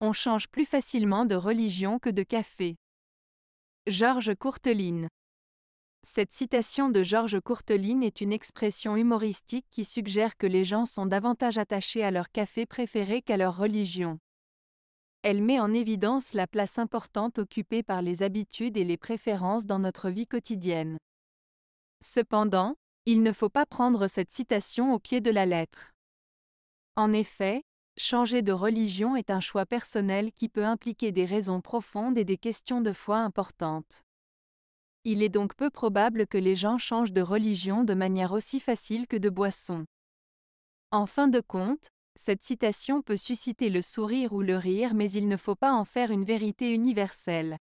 On change plus facilement de religion que de café. Georges Courteline Cette citation de Georges Courteline est une expression humoristique qui suggère que les gens sont davantage attachés à leur café préféré qu'à leur religion. Elle met en évidence la place importante occupée par les habitudes et les préférences dans notre vie quotidienne. Cependant, il ne faut pas prendre cette citation au pied de la lettre. En effet, Changer de religion est un choix personnel qui peut impliquer des raisons profondes et des questions de foi importantes. Il est donc peu probable que les gens changent de religion de manière aussi facile que de boisson. En fin de compte, cette citation peut susciter le sourire ou le rire mais il ne faut pas en faire une vérité universelle.